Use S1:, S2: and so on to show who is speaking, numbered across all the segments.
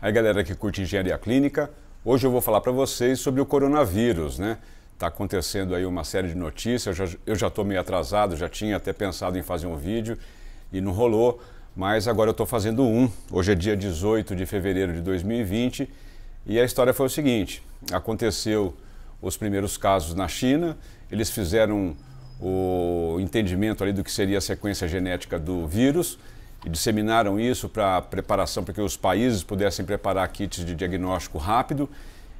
S1: Aí, galera que curte engenharia clínica, hoje eu vou falar para vocês sobre o coronavírus, né? Está acontecendo aí uma série de notícias. Eu já estou meio atrasado, já tinha até pensado em fazer um vídeo e não rolou, mas agora eu estou fazendo um. Hoje é dia 18 de fevereiro de 2020 e a história foi o seguinte: aconteceu os primeiros casos na China, eles fizeram o entendimento ali do que seria a sequência genética do vírus e disseminaram isso para preparação, para que os países pudessem preparar kits de diagnóstico rápido.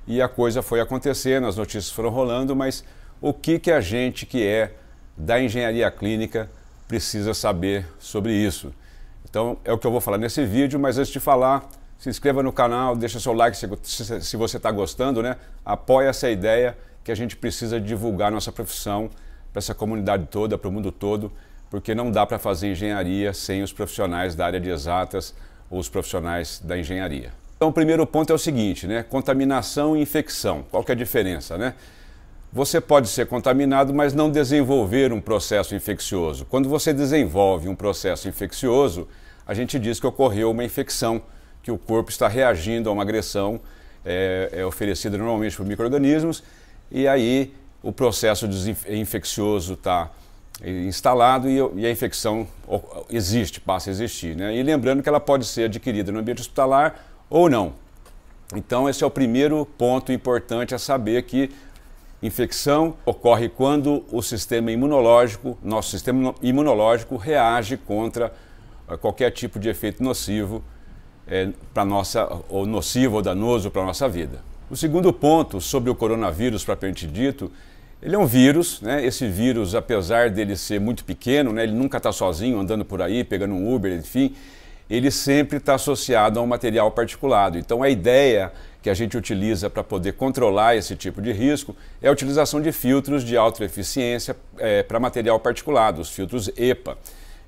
S1: E a coisa foi acontecendo, as notícias foram rolando, mas o que, que a gente que é da engenharia clínica precisa saber sobre isso? Então é o que eu vou falar nesse vídeo, mas antes de falar, se inscreva no canal, deixa seu like se, se você está gostando, né? Apoia essa ideia que a gente precisa divulgar nossa profissão para essa comunidade toda, para o mundo todo porque não dá para fazer engenharia sem os profissionais da área de exatas ou os profissionais da engenharia. Então, o primeiro ponto é o seguinte, né? Contaminação e infecção. Qual que é a diferença, né? Você pode ser contaminado, mas não desenvolver um processo infeccioso. Quando você desenvolve um processo infeccioso, a gente diz que ocorreu uma infecção, que o corpo está reagindo a uma agressão é, é oferecida normalmente por micro-organismos, e aí o processo infeccioso está instalado e, e, a infecção existe, passa a existir. Né? E lembrando que ela pode ser adquirida no ambiente hospitalar ou não. Então, esse é o primeiro ponto importante a saber que infecção ocorre quando o sistema imunológico, nosso sistema imunológico, reage contra eh, qualquer tipo de efeito nocivo é, eh, para nossa, ou nocivo ou danoso para a nossa vida. O segundo ponto sobre o coronavírus, propriamente dito, ele é um vírus, né? Esse vírus, apesar dele ser muito pequeno, né? Ele nunca está sozinho andando por aí, pegando um Uber, enfim. Ele sempre está associado a um material particulado. Então, a ideia que a gente utiliza para poder controlar esse tipo de risco é a utilização de filtros de alta eficiência é, para material particulado, os filtros EPA.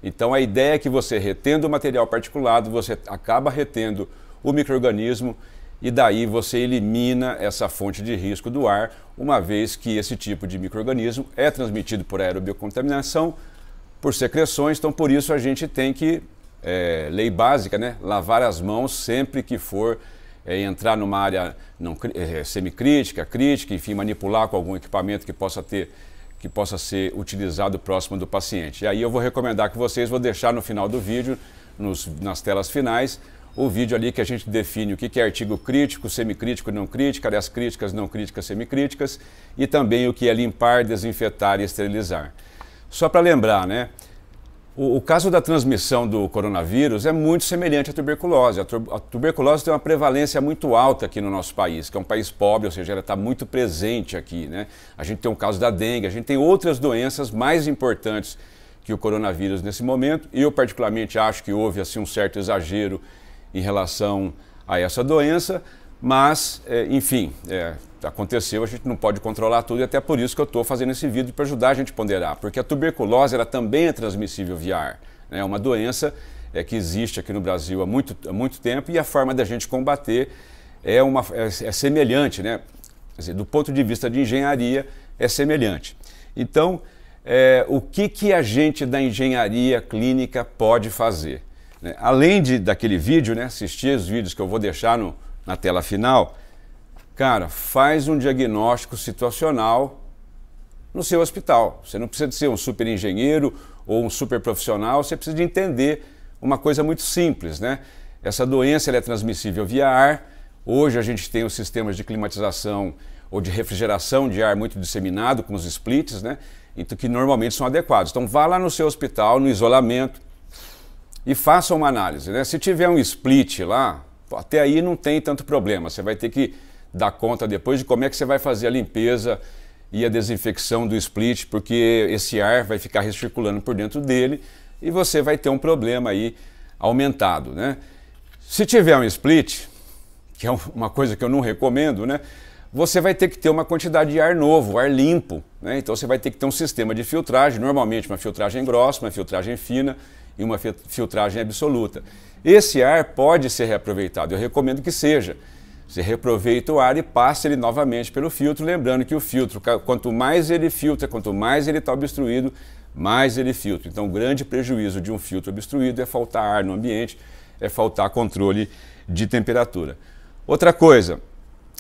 S1: Então, a ideia é que você retendo o material particulado, você acaba retendo o microorganismo e daí você elimina essa fonte de risco do ar, uma vez que esse tipo de microorganismo é transmitido por aerobiocontaminação, por secreções, então por isso a gente tem que, é, lei básica, né, lavar as mãos sempre que for é, entrar numa área não, é, semicrítica, crítica, enfim, manipular com algum equipamento que possa ter que possa ser utilizado próximo do paciente. E aí eu vou recomendar que vocês, vou deixar no final do vídeo, nos, nas telas finais, o vídeo ali que a gente define o que é artigo crítico, semicrítico, não crítico, as críticas, não críticas, semicríticas, e também o que é limpar, desinfetar e esterilizar. Só para lembrar, né? O, o, caso da transmissão do coronavírus é muito semelhante à tuberculose. A, tu, a, tuberculose tem uma prevalência muito alta aqui no nosso país, que é um país pobre, ou seja, ela está muito presente aqui. Né? A gente tem o caso da dengue, a gente tem outras doenças mais importantes que o coronavírus nesse momento. Eu, particularmente, acho que houve assim, um certo exagero em relação a essa doença, mas, é, enfim, é, aconteceu, a gente não pode controlar tudo e até por isso que eu estou fazendo esse vídeo para ajudar a gente a ponderar, porque a tuberculose ela também é transmissível via ar, né? é uma doença é, que existe aqui no Brasil há muito, há muito tempo e a forma da gente combater é, uma, é, é semelhante, né? Dizer, do ponto de vista de engenharia, é semelhante. Então, é, o que, que a gente da engenharia clínica pode fazer? Né? Além de, daquele vídeo, né, assistir os vídeos que eu vou deixar no, na tela final, cara, faz um diagnóstico situacional no seu hospital. Você não precisa de ser um super engenheiro ou um super profissional, você precisa de entender uma coisa muito simples, né? Essa doença é transmissível via ar. Hoje a gente tem os sistemas de climatização ou de refrigeração de ar muito disseminado, com os splits, né? Então, que normalmente são adequados. Então, vá lá no seu hospital, no isolamento, e faça uma análise. Né? Se tiver um split lá, até aí não tem tanto problema. Você vai ter que dar conta depois de como é que você vai fazer a limpeza e a desinfecção do split, porque esse ar vai ficar recirculando por dentro dele e você vai ter um problema aí aumentado, né? Se tiver um split, que é uma coisa que eu não recomendo, né? Você vai ter que ter uma quantidade de ar novo, ar limpo, né? Então você vai ter que ter um sistema de filtragem, normalmente uma filtragem grossa, uma filtragem fina em uma filtragem absoluta. Esse ar pode ser reaproveitado, eu recomendo que seja. Você reaproveita o ar e passa ele novamente pelo filtro, lembrando que o filtro, quanto mais ele filtra, quanto mais ele está obstruído, mais ele filtra. Então, o grande prejuízo de um filtro obstruído é faltar ar no ambiente, é faltar controle de temperatura. Outra coisa,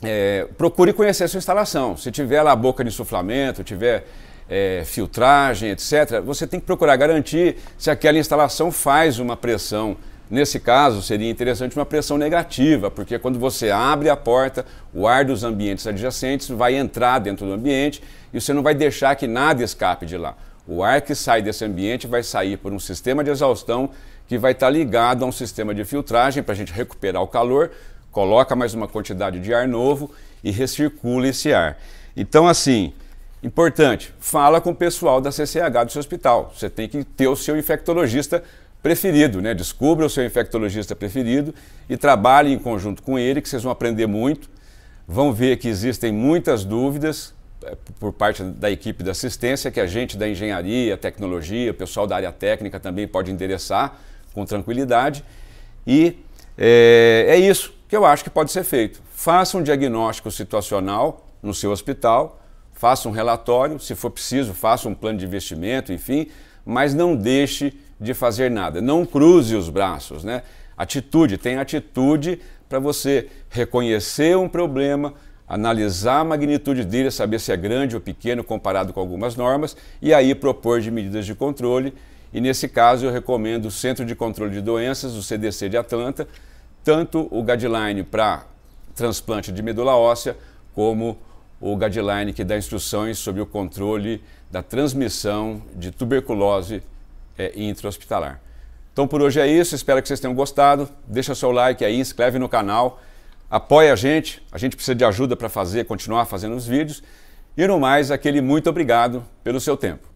S1: é, procure conhecer a sua instalação. Se tiver lá a boca de insuflamento, tiver é, filtragem, etc., você tem que procurar garantir se aquela instalação faz uma pressão. Nesse caso, seria interessante uma pressão negativa, porque quando você abre a porta, o ar dos ambientes adjacentes vai entrar dentro do ambiente e você não vai deixar que nada escape de lá. O ar que sai desse ambiente vai sair por um sistema de exaustão que vai estar ligado a um sistema de filtragem para a gente recuperar o calor, coloca mais uma quantidade de ar novo e recircula esse ar. Então, assim, Importante, fala com o pessoal da CCH do seu hospital. Você tem que ter o seu infectologista preferido, né? Descubra o seu infectologista preferido e trabalhe em conjunto com ele, que vocês vão aprender muito. Vão ver que existem muitas dúvidas eh, por parte da equipe da assistência, que a gente da engenharia, tecnologia, o pessoal da área técnica também pode endereçar com tranquilidade. E é, é isso que eu acho que pode ser feito. Faça um diagnóstico situacional no seu hospital, faça um relatório, se for preciso, faça um plano de investimento, enfim, mas não deixe de fazer nada. Não cruze os braços, né? Atitude, tem atitude para você reconhecer um problema, analisar a magnitude dele, saber se é grande ou pequeno comparado com algumas normas e aí propor de medidas de controle. E nesse caso eu recomendo o Centro de Controle de Doenças, o CDC de Atlanta, tanto o guideline para transplante de medula óssea como o o guideline que dá instruções sobre o controle da transmissão de tuberculose é, intra-hospitalar. Então por hoje é isso, espero que vocês tenham gostado. Deixa seu like aí, inscreve no canal, apoia a gente, a gente precisa de ajuda para fazer, continuar fazendo os vídeos. E no mais, aquele muito obrigado pelo seu tempo.